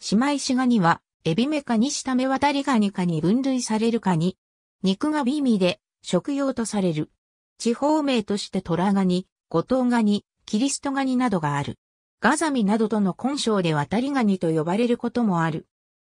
姉妹シガニは、エビメカニシタメワタリガニ科に分類されるカニ。肉が美味で、食用とされる。地方名としてトラガニ、ゴトウガニ、キリストガニなどがある。ガザミなどとの混称でワタリガニと呼ばれることもある。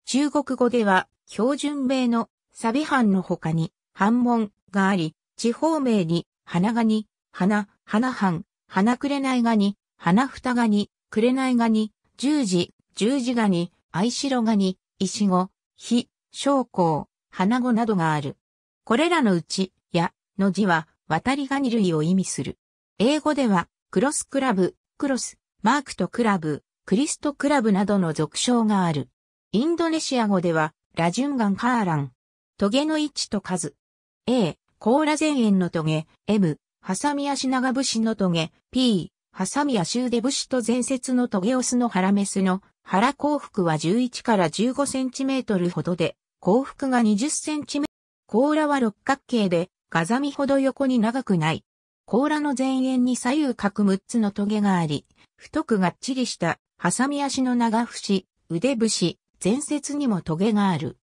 中国語では、標準名のサビハンの他に、半門があり、地方名に、花ガニ、花、花藩、花イガニ、花蓋ガニ、イガニ、十字、十字ガニ、アイシロガニ、イシゴ、ヒ、将校、花子などがある。これらのうち、や、の字は、渡りガニ類を意味する。英語では、クロスクラブ、クロス、マークとクラブ、クリストクラブなどの俗称がある。インドネシア語では、ラジュンガンカーラン。トゲの位置と数。A、甲羅前縁のトゲ、M、ハサミ足長節のトゲ、P、ハサミ足腕節と前節のトゲオスの腹メスの原幸福は11から15センチメートルほどで、幸福が20センチメートル。甲羅は六角形で、ガザミほど横に長くない。甲羅の前縁に左右各6つのトゲがあり、太くがっちりした、ハサミ足の長節、腕節、前節にもトゲがある。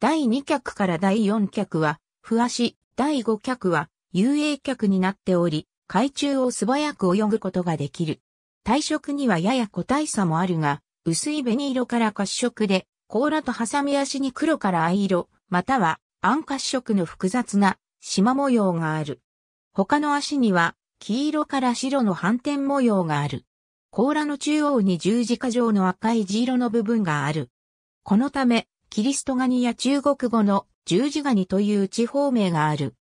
第2脚から第4脚は、不足、第5脚は、遊泳脚になっており、海中を素早く泳ぐことができる。体色にはやや個体差もあるが、薄い紅色から褐色で、甲羅と挟み足に黒から藍色、または暗褐色の複雑な縞模様がある。他の足には黄色から白の斑点模様がある。甲羅の中央に十字架状の赤い地色の部分がある。このため、キリストガニや中国語の十字ガニという地方名がある。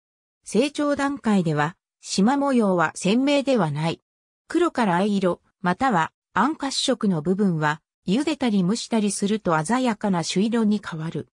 成長段階では、縞模様は鮮明ではない。黒から藍色、または暗褐色の部分は茹でたり蒸したりすると鮮やかな朱色に変わる。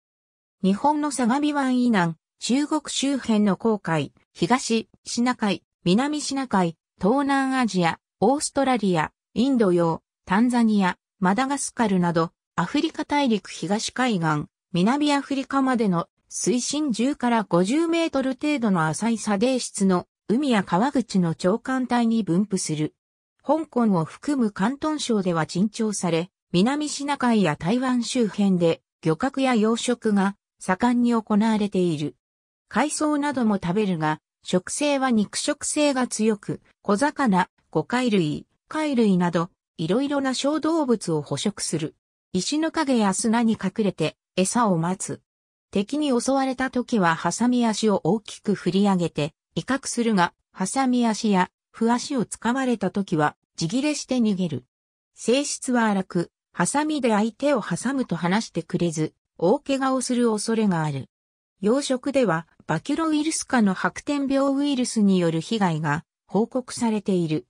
日本の相模湾以南、中国周辺の航海、東、シナ海、南シナ海、東南アジア、オーストラリア、インド洋、タンザニア、マダガスカルなど、アフリカ大陸東海岸、南アフリカまでの水深10から50メートル程度の浅い砂泥質の海や川口の長官帯に分布する。香港を含む関東省では珍重され、南シナ海や台湾周辺で漁獲や養殖が盛んに行われている。海藻なども食べるが、食性は肉食性が強く、小魚、魚介類、貝類など、いろいろな小動物を捕食する。石の影や砂に隠れて餌を待つ。敵に襲われた時はハサミ足を大きく振り上げて威嚇するが、ハサミ足や不足を掴まれた時は地切れして逃げる。性質は荒く、ハサミで相手を挟むと話してくれず、大怪我をする恐れがある。養殖では、バキュロウイルス化の白点病ウイルスによる被害が報告されている。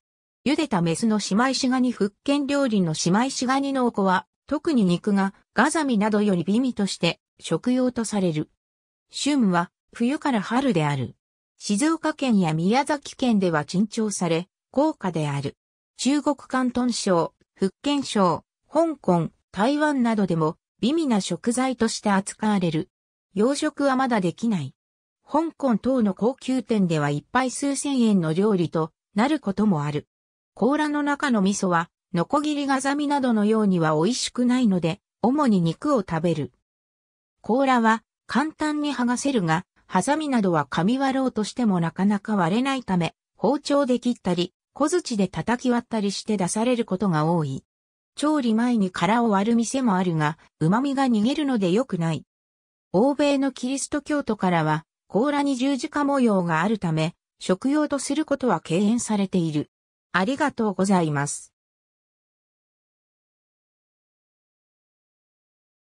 茹でたメスの姉妹シガニ復権料理の姉妹シガニのお子は、特に肉がガザミなどより美味として食用とされる。旬は冬から春である。静岡県や宮崎県では珍重され、高価である。中国関東省、福建省、香港、台湾などでも美味な食材として扱われる。養殖はまだできない。香港等の高級店では一杯数千円の料理となることもある。甲羅の中の味噌は、ノコギリガザミなどのようには美味しくないので、主に肉を食べる。甲羅は簡単に剥がせるが、ハザミなどは噛み割ろうとしてもなかなか割れないため、包丁で切ったり、小槌で叩き割ったりして出されることが多い。調理前に殻を割る店もあるが、旨味が逃げるので良くない。欧米のキリスト教徒からは、甲羅に十字架模様があるため、食用とすることは敬遠されている。ありがとうございます。